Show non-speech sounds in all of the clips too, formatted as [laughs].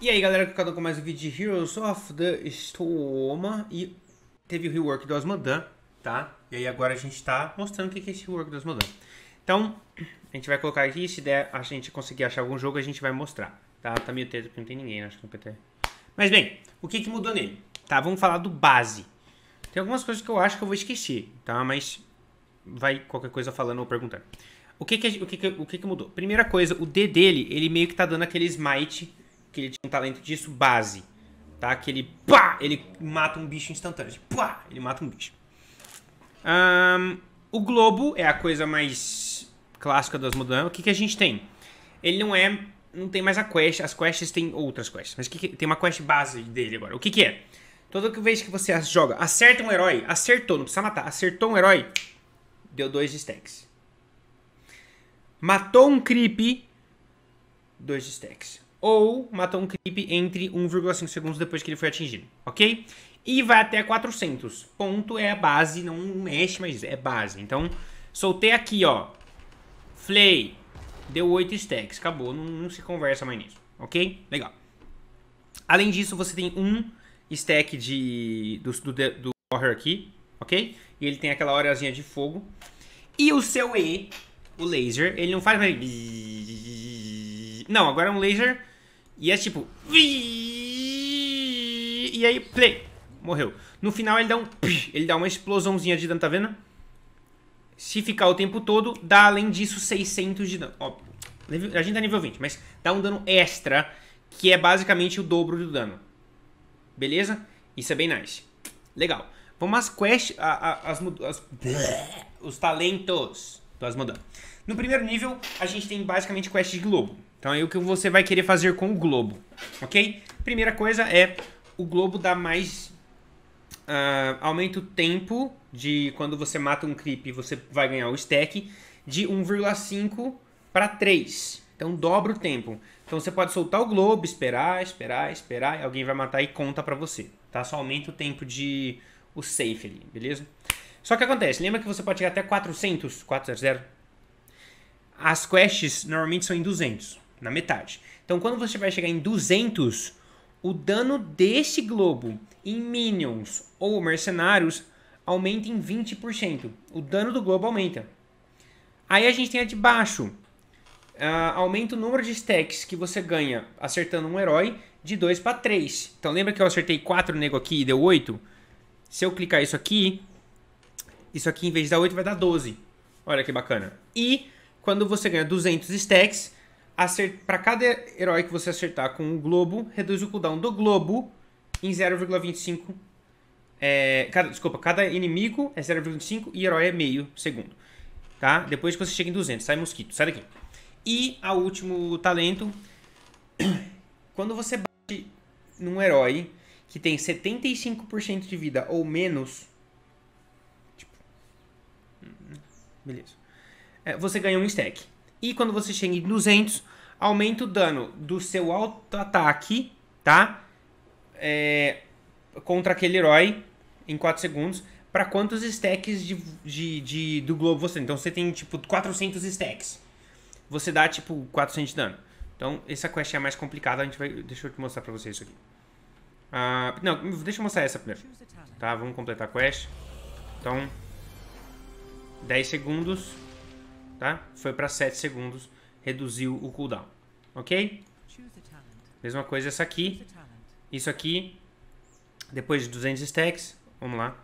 E aí galera, cada com mais um vídeo de Heroes of the Storm e teve o rework do Asmodan, tá? E aí agora a gente tá mostrando o que é esse rework do Asmodan. Então, a gente vai colocar aqui, se der a gente conseguir achar algum jogo, a gente vai mostrar, tá? Tá meio teto porque não tem ninguém, né? acho que não PT. Mas bem, o que que mudou nele? Tá, vamos falar do base. Tem algumas coisas que eu acho que eu vou esquecer, tá? Mas vai qualquer coisa falando ou perguntando. O que que, o que, que, o que, que mudou? Primeira coisa, o D dele, ele meio que tá dando aquele smite que ele tinha um talento disso base, tá? Que ele, pá, ele mata um bicho instantâneo, pá, ele mata um bicho. Um, o globo é a coisa mais clássica das mudanças O que, que a gente tem? Ele não é, não tem mais a quest, as quests tem outras quests, mas que que, tem uma quest base dele agora. O que que é? Toda vez que você joga, acerta um herói, acertou, não precisa matar, acertou um herói, deu dois stacks. Matou um creep, dois stacks ou matou um creep entre 1,5 segundos depois que ele foi atingido, ok? E vai até 400. Ponto é a base, não mexe, mas é base. Então, soltei aqui, ó. Flay. Deu 8 stacks. Acabou, não, não se conversa mais nisso, ok? Legal. Além disso, você tem um stack de, do, do, do Warrior aqui, ok? E ele tem aquela horazinha de fogo. E o seu E, o laser, ele não faz mais... Não, agora é um laser e é tipo... E aí, play. Morreu. No final ele dá um... Ele dá uma explosãozinha de dano, tá vendo? Se ficar o tempo todo, dá além disso 600 de dano. Ó, a gente tá nível 20, mas dá um dano extra, que é basicamente o dobro do dano. Beleza? Isso é bem nice. Legal. Vamos às quests... As, as, os talentos do Asmodan. No primeiro nível, a gente tem basicamente quests de globo. Então aí o que você vai querer fazer com o globo, ok? Primeira coisa é o globo dá mais uh, aumenta o tempo de quando você mata um creep, você vai ganhar o stack de 1,5 para 3. Então dobra o tempo. Então você pode soltar o globo, esperar, esperar, esperar, e alguém vai matar e conta para você, tá? Só aumenta o tempo de o safe ali, beleza? Só que acontece, lembra que você pode chegar até 400, 400. As quests normalmente são em 200 na metade. Então, quando você vai chegar em 200, o dano desse globo em minions ou mercenários aumenta em 20%. O dano do globo aumenta. Aí a gente tem a de baixo. Uh, aumenta o número de stacks que você ganha acertando um herói de 2 para 3. Então lembra que eu acertei 4 nego aqui e deu 8? Se eu clicar isso aqui, isso aqui em vez de dar 8 vai dar 12. Olha que bacana. E quando você ganha 200 stacks, para cada herói que você acertar com um globo, reduz o cooldown do globo em 0,25. É, cada, desculpa, cada inimigo é 0,25 e herói é meio segundo. Tá? Depois que você chega em 200, sai mosquito, sai daqui. E o último talento, [coughs] quando você bate num herói que tem 75% de vida ou menos, tipo, hum, beleza, é, você ganha um stack. E quando você chega em 200, aumenta o dano do seu auto-ataque, tá? É, contra aquele herói em 4 segundos. Para quantos stacks de, de, de, do globo você tem? Então você tem tipo 400 stacks. Você dá tipo 400 de dano. Então essa quest é mais complicada. A gente vai. Deixa eu te mostrar pra vocês isso aqui. Ah, não, deixa eu mostrar essa primeiro. Tá, vamos completar a quest. Então. 10 segundos tá? Foi para 7 segundos, reduziu o cooldown, ok? Mesma coisa essa aqui. Isso aqui, depois de 200 stacks, vamos lá.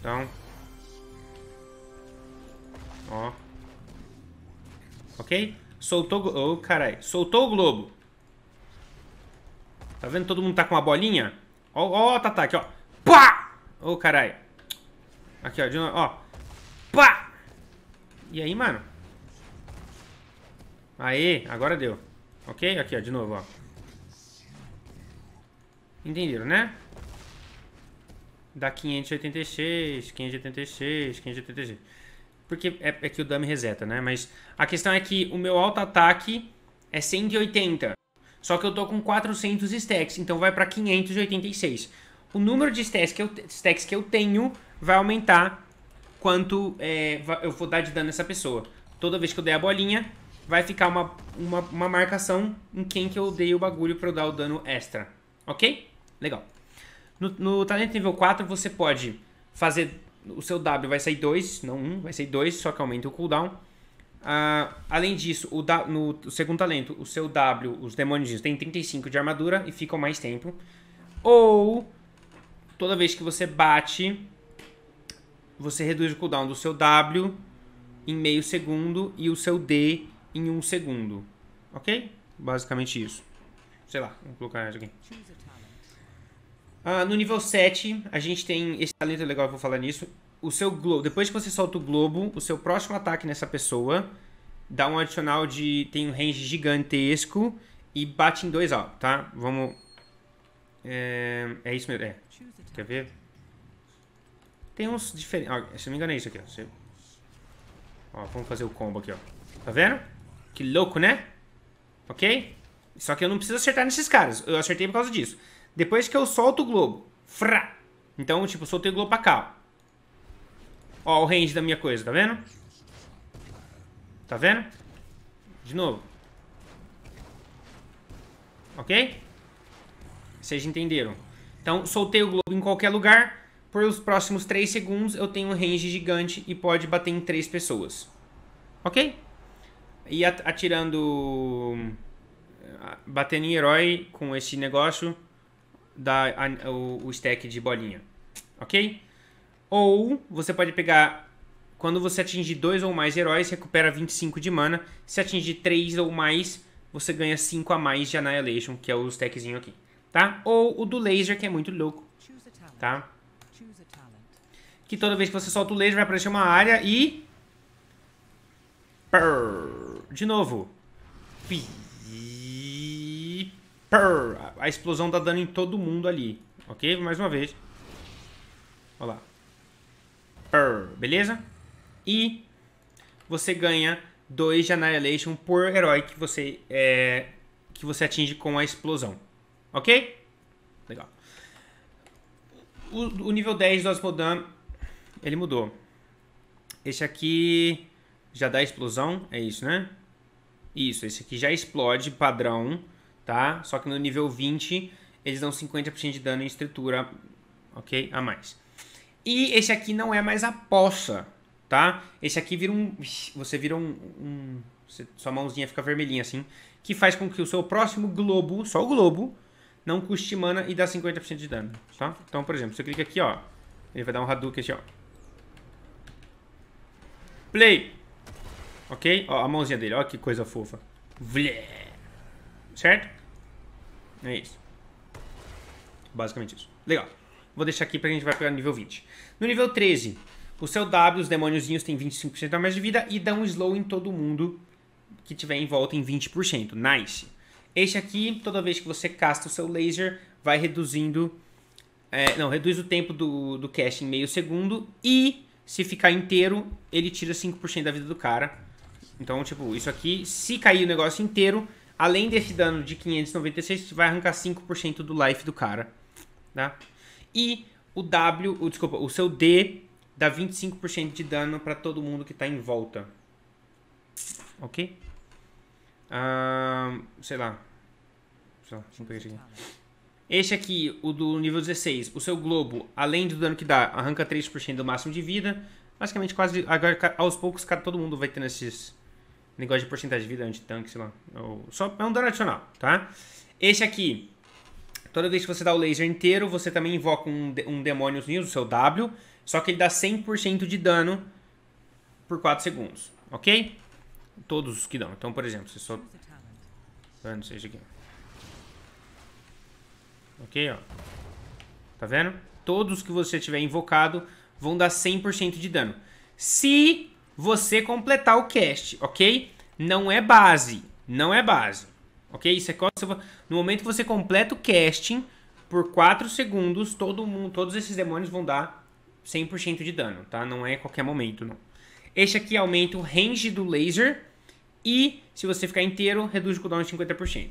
Então, ó, ok? Soltou, ô oh, carai, soltou o globo. Tá vendo? Todo mundo tá com uma bolinha. Ó, ó, tá, tá, aqui, ó. Pá! Ô, oh, carai. Aqui, ó, de novo, ó. Pá! E aí, mano? Aê, agora deu. Ok? Aqui, ó, de novo, ó. Entenderam, né? Dá 586, 586, 586. Porque é, é que o dummy reseta, né? Mas a questão é que o meu auto-ataque é 180. Só que eu tô com 400 stacks, então vai pra 586. O número de stacks que eu, stacks que eu tenho vai aumentar quanto é, eu vou dar de dano nessa pessoa. Toda vez que eu der a bolinha, vai ficar uma, uma, uma marcação em quem que eu dei o bagulho para eu dar o dano extra. Ok? Legal. No, no talento nível 4, você pode fazer... O seu W vai sair 2, não 1, um, vai sair 2, só que aumenta o cooldown. Uh, além disso, o da, no o segundo talento, o seu W, os demônios têm 35 de armadura e ficam mais tempo. Ou, toda vez que você bate, você reduz o cooldown do seu W em meio segundo e o seu D em um segundo. Ok? Basicamente isso. Sei lá, vamos colocar isso aqui. Ah, no nível 7, a gente tem esse talento legal, eu vou falar nisso. O seu globo, depois que você solta o globo, o seu próximo ataque nessa pessoa dá um adicional de. tem um range gigantesco e bate em dois alto, tá? Vamos. É, é isso mesmo. É. Quer ver? Tem uns diferentes. Ah, se não me engano é isso aqui, ó. Ó, vamos fazer o combo aqui, ó. Tá vendo? Que louco, né? Ok? Só que eu não preciso acertar nesses caras. Eu acertei por causa disso. Depois que eu solto o globo. Frá! Então, tipo, soltei o globo pra cá, ó. Ó, o range da minha coisa, tá vendo? Tá vendo? De novo. Ok? Vocês entenderam. Então, soltei o globo em qualquer lugar. Por os próximos 3 segundos eu tenho um range gigante e pode bater em 3 pessoas. Ok? E atirando. Ah, batendo em herói com esse negócio dá o, o stack de bolinha. Ok? Ou você pode pegar. Quando você atingir dois ou mais heróis, recupera 25 de mana. Se atingir três ou mais, você ganha 5 a mais de Annihilation, que é o stackzinho aqui. Tá? Ou o do laser, que é muito louco. Tá? Que toda vez que você solta o laser vai aparecer uma área e... De novo. A explosão dá tá dano em todo mundo ali. Ok? Mais uma vez. Olha lá. Beleza? E você ganha 2 de Annihilation por herói que você, é, que você atinge com a explosão. Ok? Legal o, o nível 10 do Asmodan, ele mudou. Esse aqui já dá explosão, é isso, né? Isso, esse aqui já explode padrão, tá? Só que no nível 20 eles dão 50% de dano em estrutura, ok? A mais. E esse aqui não é mais a poça, tá? Esse aqui vira um... Você vira um... um sua mãozinha fica vermelhinha assim. Que faz com que o seu próximo globo, só o globo, não custe mana e dá 50% de dano, tá? Então, por exemplo, se você clicar aqui, ó. Ele vai dar um Hadouken aqui, ó. Play! Ok? Ó, a mãozinha dele, ó que coisa fofa. Vlé! Certo? É isso. Basicamente isso. Legal. Vou deixar aqui pra gente vai pegar no nível 20. No nível 13, o seu W, os demôniozinhos, tem 25% a mais de vida e dá um slow em todo mundo que tiver em volta em 20%. Nice. Este aqui, toda vez que você casta o seu laser, vai reduzindo. É, não, reduz o tempo do, do cast em meio segundo. E se ficar inteiro, ele tira 5% da vida do cara. Então, tipo, isso aqui, se cair o negócio inteiro, além desse dano de 596, vai arrancar 5% do life do cara. Tá? E o W, o, desculpa, o seu D dá 25% de dano para todo mundo que tá em volta. Ok? Ah, sei lá. deixa eu pegar esse aqui. Este aqui, o do nível 16. O seu globo, além do dano que dá, arranca 3% do máximo de vida. Basicamente, quase agora, aos poucos, cara, todo mundo vai tendo esses negócio de porcentagem de vida, anti-tanque, sei lá. É só é um dano adicional, tá? Esse aqui, toda vez que você dá o laser inteiro, você também invoca um, um demônio o seu W, só que ele dá 100% de dano por 4 segundos, ok? Todos os que dão. Então, por exemplo, você só... Ah, não seja aqui. Ok, ó. Tá vendo? Todos que você tiver invocado vão dar 100% de dano. Se você completar o cast, ok? Não é base. Não é base. Ok? Isso é No momento que você completa o casting, por 4 segundos, todo mundo, todos esses demônios vão dar 100% de dano, tá? Não é qualquer momento, não. Este aqui aumenta o range do laser e se você ficar inteiro, reduz o cooldown em 50%.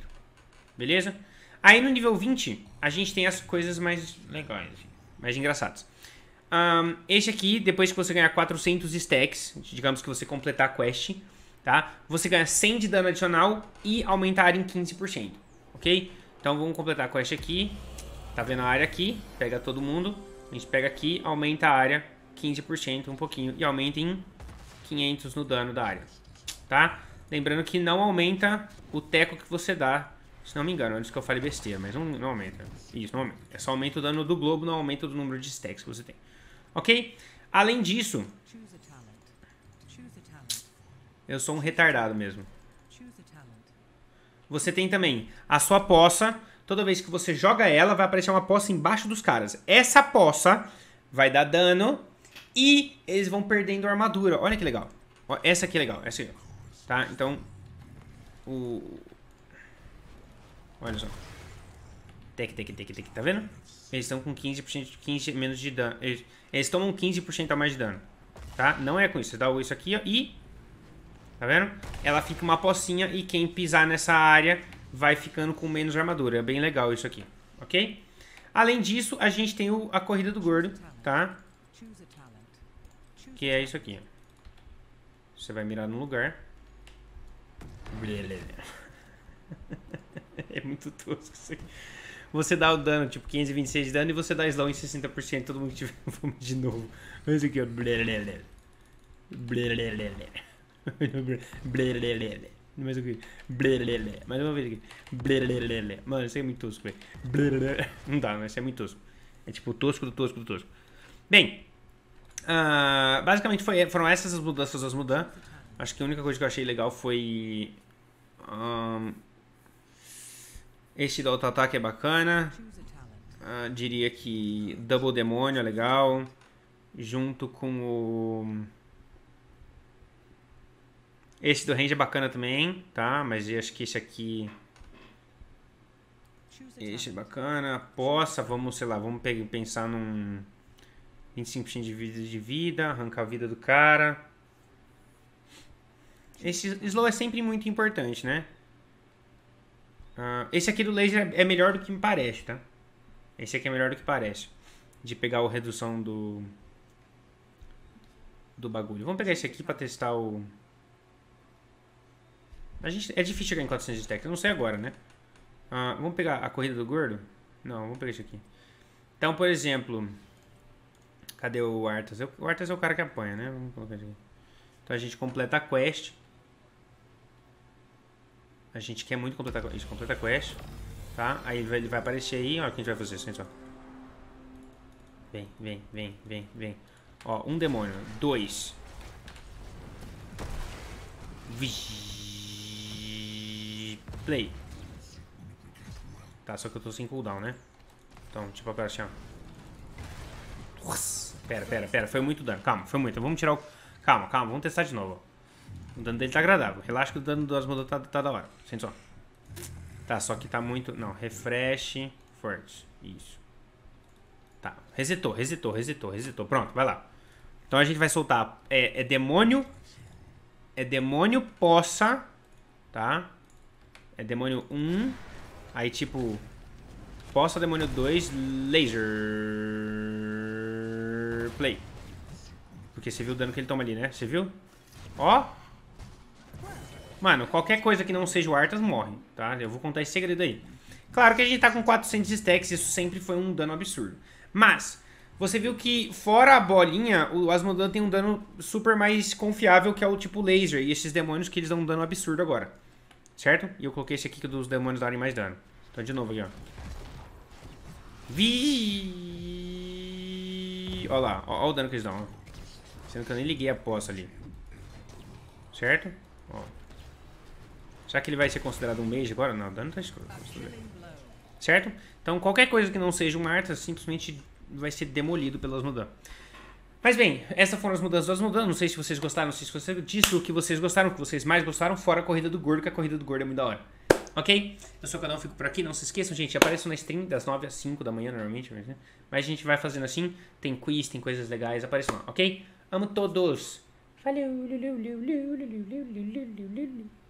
Beleza? Aí no nível 20, a gente tem as coisas mais legais, assim, mais engraçadas. Um, este aqui, depois que você ganhar 400 stacks, digamos que você completar a quest, tá? Você ganha 100 de dano adicional e aumentar em 15%, ok? Então vamos completar a quest aqui. Tá vendo a área aqui? Pega todo mundo. A gente pega aqui, aumenta a área 15% um pouquinho e aumenta em 500 no dano da área, tá? Lembrando que não aumenta o teco que você dá, se não me engano, antes que eu fale besteira, mas não, não aumenta. Isso, não aumenta. É só aumenta o dano do globo, não aumenta o número de stacks que você tem. Ok? Além disso, eu sou um retardado mesmo. Você tem também a sua poça. Toda vez que você joga ela, vai aparecer uma poça embaixo dos caras. Essa poça vai dar dano e eles vão perdendo armadura. Olha que legal. Essa aqui é legal. Essa aqui. tá? Então. O. Olha só. Tec, tec, tec, tec. Tá vendo? Eles estão com 15%, 15 menos de dano. Eles, eles tomam 15% a mais de dano. Tá? Não é com isso. Você dá isso aqui, ó. E. Tá vendo? Ela fica uma pocinha e quem pisar nessa área vai ficando com menos armadura. É bem legal isso aqui. Ok? Além disso, a gente tem o, a corrida do gordo, tá? Que é isso aqui. Você vai mirar no lugar. [laughs] é muito tosco isso aqui. Você dá o dano, tipo 526 de dano, e você dá slow em 60%, todo mundo tiver fome [laughs] de novo. Olha isso aqui, ó. É é mais um Mais uma vez aqui. Mano, isso é muito tosco, velho. Não dá, mas isso é muito tosco. É tipo o tosco do tosco do tosco. Bem, ah, basicamente foi, foram essas as mudanças as mudanças. Acho que a única coisa que eu achei legal foi. Um, este do auto-ataque é bacana. Uh, diria que Double Demônio é legal. Junto com o. Este do Range é bacana também, tá? Mas eu acho que esse aqui. Este é bacana. Possa, vamos, sei lá, vamos pensar num. 25% de vida, de vida, arrancar a vida do cara. Esse slow é sempre muito importante, né? Uh, esse aqui do laser é melhor do que me parece, tá? Esse aqui é melhor do que parece. De pegar a redução do... Do bagulho. Vamos pegar esse aqui pra testar o... A gente, é difícil chegar em 400 de eu não sei agora, né? Uh, vamos pegar a corrida do gordo? Não, vamos pegar isso aqui. Então, por exemplo, Cadê o Arthas? O Arthas é o cara que apanha, né? Vamos colocar aqui. Então a gente completa a quest. A gente quer muito completar a quest. Completa a quest. Tá? Aí ele vai aparecer aí. Olha o que a gente vai fazer, gente, ó. Vem, vem, vem, vem, vem. Ó, um demônio. Dois. Play. Tá, só que eu tô sem cooldown, né? Então, tipo, ó. Pera, pera, pera. Foi muito dano. Calma, foi muito. Vamos tirar o... Calma, calma. Vamos testar de novo. O dano dele tá agradável. Relaxa que o dano do Asmodo tá, tá da hora. Sente só. Tá, só que tá muito... Não, refresh, forte. Isso. Tá, resetou, resetou, resetou, resetou. Pronto, vai lá. Então a gente vai soltar... É, é demônio... É demônio, poça... Tá? É demônio 1... Aí, tipo... Poça, demônio 2, laser play. Porque você viu o dano que ele toma ali, né? Você viu? Ó. Mano, qualquer coisa que não seja o Arthas morre, tá? Eu vou contar esse segredo aí. Claro que a gente tá com 400 stacks, isso sempre foi um dano absurdo. Mas, você viu que fora a bolinha, o Asmodan tem um dano super mais confiável que é o tipo laser. E esses demônios que eles dão um dano absurdo agora. Certo? E eu coloquei esse aqui que é dos demônios darem mais dano. Então de novo aqui, ó. Vi! olha lá, olha o dano que eles dão. Sendo que eu nem liguei a poça ali. Certo? Ó. Será que ele vai ser considerado um mage agora? Não, o dano tá escuro. Certo? Então qualquer coisa que não seja um Arthas simplesmente vai ser demolido pelas mudanças. Mas bem, essas foram as mudanças das mudanças. Não sei se vocês gostaram, não sei se vocês disso, o que vocês gostaram, o que vocês mais gostaram, fora a corrida do gordo, que a corrida do gordo é muito da hora. Ok? Eu sou o canal, fico por aqui. Não se esqueçam, gente, apareço na stream das 9 às 5 da manhã, normalmente. Mas, né? mas a gente vai fazendo assim. Tem quiz, tem coisas legais. Apareçam lá, ok? Amo todos. Valeu!